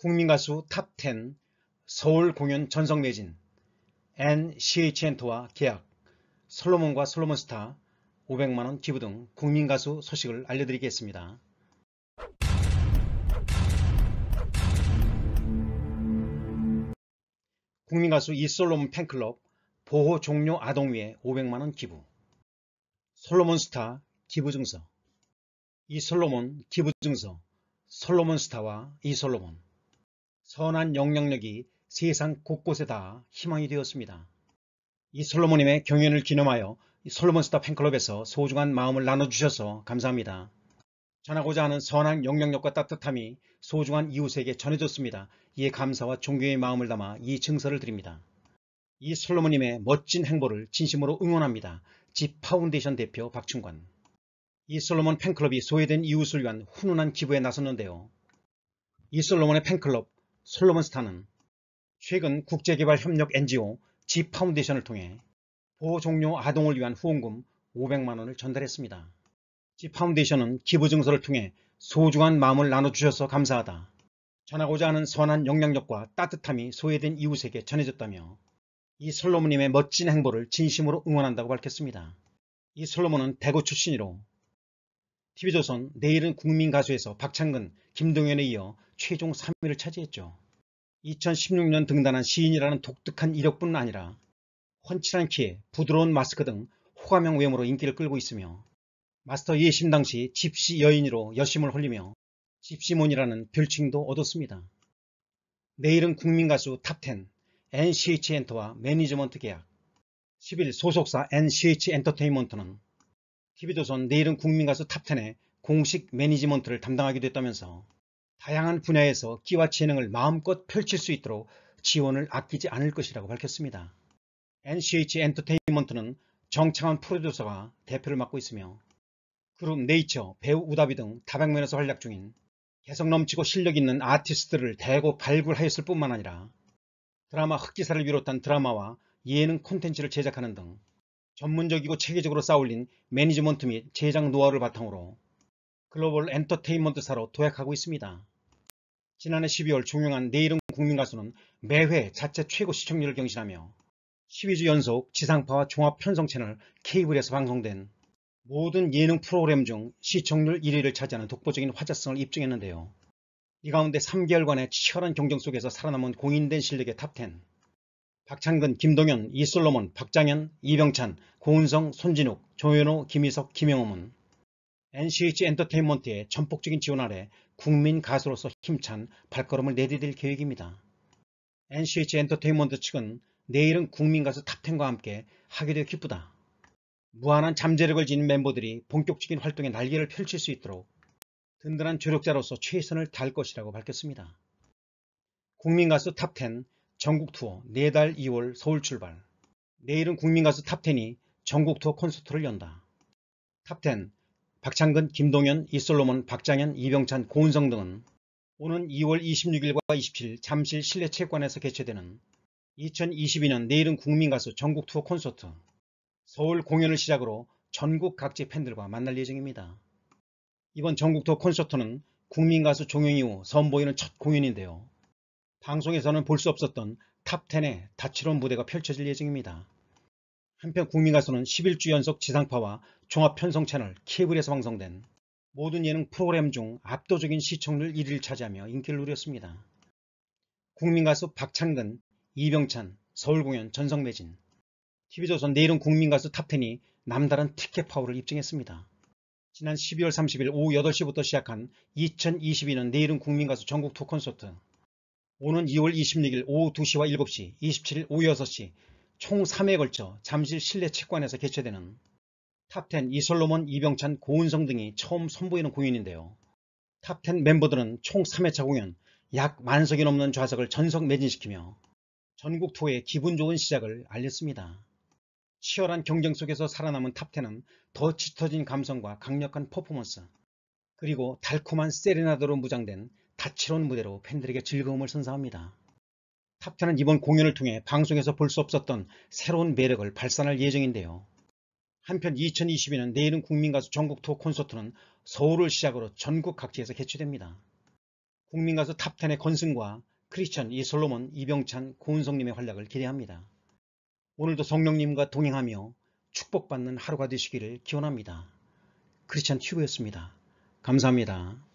국민가수 탑10 서울 공연 전성 매진 NCH엔터와 계약 솔로몬과 솔로몬스타 500만원 기부 등 국민가수 소식을 알려드리겠습니다. 국민가수 이솔로몬 팬클럽 보호 종료 아동위에 500만원 기부 솔로몬스타 기부증서 이솔로몬 기부증서 솔로몬스타와 이솔로몬 선한 영향력이 세상 곳곳에다 희망이 되었습니다. 이 솔로몬님의 경연을 기념하여 솔로몬스타 팬클럽에서 소중한 마음을 나눠주셔서 감사합니다. 전하고자 하는 선한 영향력과 따뜻함이 소중한 이웃에게 전해졌습니다. 이에 감사와 존경의 마음을 담아 이 증서를 드립니다. 이 솔로몬님의 멋진 행보를 진심으로 응원합니다. 집 파운데이션 대표 박충관 이 솔로몬 팬클럽이 소외된 이웃을 위한 훈훈한 기부에 나섰는데요. 이 솔로몬의 팬클럽 솔로몬스타는 최근 국제개발협력 NGO G파운데이션을 통해 보호종료 아동을 위한 후원금 500만원을 전달했습니다. G파운데이션은 기부증서를 통해 소중한 마음을 나눠주셔서 감사하다. 전하고자 하는 선한 영향력과 따뜻함이 소외된 이웃에게 전해졌다며 이 솔로몬님의 멋진 행보를 진심으로 응원한다고 밝혔습니다. 이 솔로몬은 대구 출신이로 TV조선 내일은 국민가수에서 박창근, 김동현에 이어 최종 3위를 차지했죠. 2016년 등단한 시인이라는 독특한 이력뿐 아니라 훤칠한 키에 부드러운 마스크 등 호감형 외모로 인기를 끌고 있으며 마스터 예심 당시 집시 여인으로 여심을 홀리며 집시몬이라는 별칭도 얻었습니다. 내일은 국민가수 탑10 NCH 엔터와 매니지먼트 계약 1 1 소속사 NCH 엔터테인먼트는 TV조선 내일은 국민가수 탑텐의 공식 매니지먼트를 담당하기도 했다면서 다양한 분야에서 끼와 재능을 마음껏 펼칠 수 있도록 지원을 아끼지 않을 것이라고 밝혔습니다. NCH 엔터테인먼트는 정창환 프로듀서가 대표를 맡고 있으며 그룹 네이처, 배우 우다비 등 다방면에서 활약 중인 개성 넘치고 실력 있는 아티스트를 대거 발굴하였을 뿐만 아니라 드라마 흑기사를 비롯한 드라마와 예능 콘텐츠를 제작하는 등 전문적이고 체계적으로 쌓아올린 매니지먼트 및 제작 노하우를 바탕으로 글로벌 엔터테인먼트사로 도약하고 있습니다. 지난해 12월 종영한 내일은 국민가수는 매회 자체 최고 시청률을 경신하며 12주 연속 지상파와 종합 편성 채널 케이블에서 방송된 모든 예능 프로그램 중 시청률 1위를 차지하는 독보적인 화제성을 입증했는데요. 이 가운데 3개월간의 치열한 경쟁 속에서 살아남은 공인된 실력의 탑10 박창근, 김동현, 이솔로몬, 박장현, 이병찬, 고은성, 손진욱, 조현호, 김희석, 김영호문 NCH 엔터테인먼트의 전폭적인 지원 아래 국민 가수로서 힘찬 발걸음을 내디딜 계획입니다. NCH 엔터테인먼트 측은 내일은 국민 가수 탑텐과 함께 하게 되어 기쁘다. 무한한 잠재력을 지닌 멤버들이 본격적인 활동에 날개를 펼칠 수 있도록 든든한 조력자로서 최선을 다할 것이라고 밝혔습니다. 국민 가수 탑텐 전국 투어 4달 2월 서울 출발 내일은 국민가수 탑10이 전국 투어 콘서트를 연다. 탑10 박창근, 김동현, 이솔로몬, 박장현, 이병찬, 고은성 등은 오는 2월 26일과 27일 잠실 실내 체육관에서 개최되는 2022년 내일은 국민가수 전국 투어 콘서트 서울 공연을 시작으로 전국 각지 팬들과 만날 예정입니다. 이번 전국 투어 콘서트는 국민가수 종영이 후 선보이는 첫 공연인데요. 방송에서는 볼 수 없었던 탑10의 다채로운 무대가 펼쳐질 예정입니다. 한편 국민가수는 11주 연속 지상파와 종합편성 채널 케이블에서 방송된 모든 예능 프로그램 중 압도적인 시청률 1위를 차지하며 인기를 누렸습니다. 국민가수 박창근, 이병찬, 서울공연 전성매진, TV조선 내일은 국민가수 탑10이 남다른 티켓 파워를 입증했습니다. 지난 12월 30일 오후 8시부터 시작한 2022년 내일은 국민가수 전국 투 콘서트 오는 2월 26일 오후 2시와 7시, 27일 오후 6시 총 3회 에 걸쳐 잠실 실내 체육관에서 개최되는 탑10 이솔로몬, 이병찬, 고은성 등이 처음 선보이는 공연인데요. 탑10 멤버들은 총 3회차 공연 약 만석이 넘는 좌석을 전석 매진시키며 전국 투어의 기분 좋은 시작을 알렸습니다. 치열한 경쟁 속에서 살아남은 탑10은 더 짙어진 감성과 강력한 퍼포먼스, 그리고 달콤한 세레나데로 무장된 다채로운 무대로 팬들에게 즐거움을 선사합니다. 탑편은 이번 공연을 통해 방송에서 볼 수 없었던 새로운 매력을 발산할 예정인데요. 한편 2022년 내일은 국민가수 전국 투어 콘서트는 서울을 시작으로 전국 각지에서 개최됩니다. 국민가수 탑10의 건승과 크리스천, 이솔로몬, 이병찬, 고은성님의 활약을 기대합니다. 오늘도 성령님과 동행하며 축복받는 하루가 되시기를 기원합니다. 크리스천 튜브였습니다. 감사합니다.